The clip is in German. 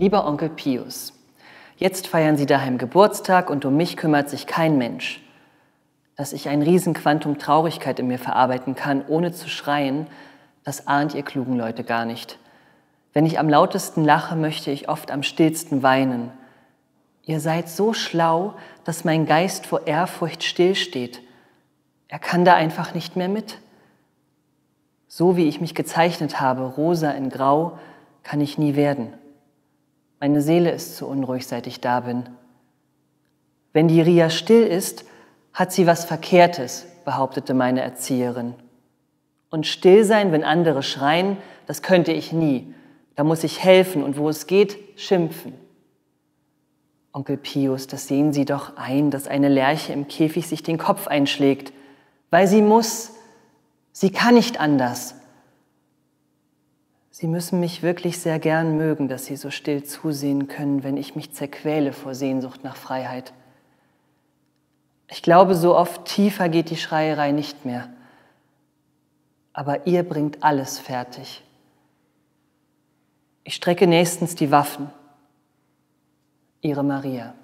Lieber Onkel Pius, jetzt feiern Sie daheim Geburtstag und um mich kümmert sich kein Mensch. Dass ich ein Riesenquantum Traurigkeit in mir verarbeiten kann, ohne zu schreien, das ahnt ihr klugen Leute gar nicht. Wenn ich am lautesten lache, möchte ich oft am stillsten weinen. Ihr seid so schlau, dass mein Geist vor Ehrfurcht stillsteht. Er kann da einfach nicht mehr mit. So wie ich mich gezeichnet habe, rosa in grau, kann ich nie werden. Meine Seele ist zu unruhig, seit ich da bin. Wenn die Ria still ist, hat sie was Verkehrtes, behauptete meine Erzieherin. Und still sein, wenn andere schreien, das könnte ich nie. Da muss ich helfen und wo es geht, schimpfen. Onkel Pius, das sehen Sie doch ein, dass eine Lerche im Käfig sich den Kopf einschlägt, weil sie muss. Sie kann nicht anders. Sie müssen mich wirklich sehr gern mögen, dass Sie so still zusehen können, wenn ich mich zerquäle vor Sehnsucht nach Freiheit. Ich glaube, so oft tiefer geht die Schreierei nicht mehr. Aber ihr bringt alles fertig. Ich strecke nächstens die Waffen. Ihre Maria.